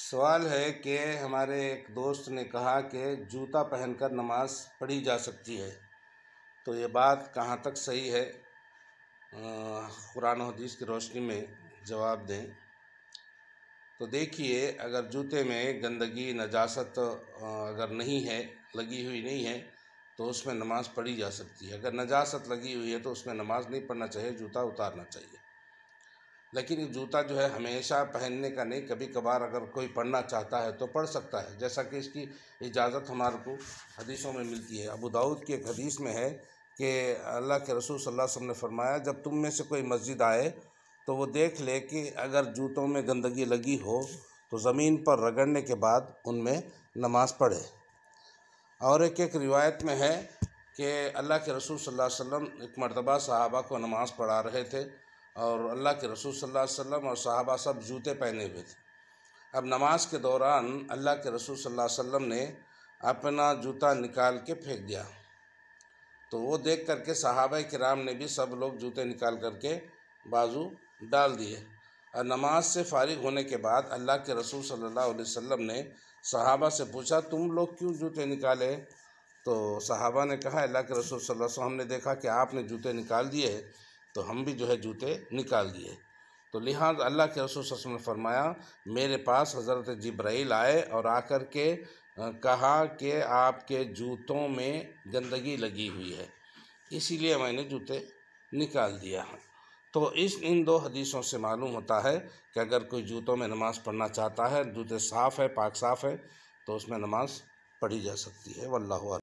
सवाल है कि हमारे एक दोस्त ने कहा कि जूता पहनकर नमाज पढ़ी जा सकती है तो ये बात कहाँ तक सही है कुरान हदीस की रोशनी में जवाब दें तो देखिए अगर जूते में गंदगी नजासत अगर नहीं है लगी हुई नहीं है तो उसमें नमाज़ पढ़ी जा सकती है अगर नजासत लगी हुई है तो उसमें नमाज़ नहीं पढ़ना चाहिए जूता उतारना चाहिए लेकिन ये जूता जो है हमेशा पहनने का नहीं कभी कभार अगर कोई पढ़ना चाहता है तो पढ़ सकता है जैसा कि इसकी इजाज़त हमारे को हदीसों में मिलती है अबू दाऊद की एक हदीस में है कि अल्लाह के रसूल सल्लल्लाहु अलैहि वसल्लम ने फरमाया जब तुम में से कोई मस्जिद आए तो वो देख ले कि अगर जूतों में गंदगी लगी हो तो ज़मीन पर रगड़ने के बाद उनमें नमाज़ पढ़े और एक एक रिवायत में है कि अल्लाह के रसूल सल्लल्लाहु अलैहि वसल्लम एक मरतबा साहबा को नमाज़ पढ़ा रहे थे और अल्लाह के रसूल सल्लल्लाहु अलैहि वसल्लम और साहबा सब जूते पहने हुए थे अब नमाज के दौरान अल्लाह के रसूल सल्लल्लाहु अलैहि वसल्लम ने अपना जूता निकाल के फेंक दिया तो वो देख करके साहबा कराम ने भी सब लोग जूते निकाल करके बाजू डाल दिए और नमाज से फारिग होने के बाद अल्लाह के रसूल सल्ला अलैहि ने सहाबा से पूछा तुम लोग क्यों जूते निकाले तो सहाबा ने कहा अल्लाह के रसूल सल्लल्लाहु अलैहि वसल्लम ने देखा कि आपने जूते निकाल दिए तो हम भी जो है जूते निकाल दिए तो लिहाजा अल्लाह के रसूल ने फरमाया मेरे पास हज़रत जब्राइल आए और आकर के कहा कि आपके जूतों में गंदगी लगी हुई है इसीलिए मैंने जूते निकाल दिया है तो इस इन दो हदीसों से मालूम होता है कि अगर कोई जूतों में नमाज़ पढ़ना चाहता है जूते साफ़ है पाक साफ़ है तो उसमें नमाज़ पढ़ी जा सकती है वल्ला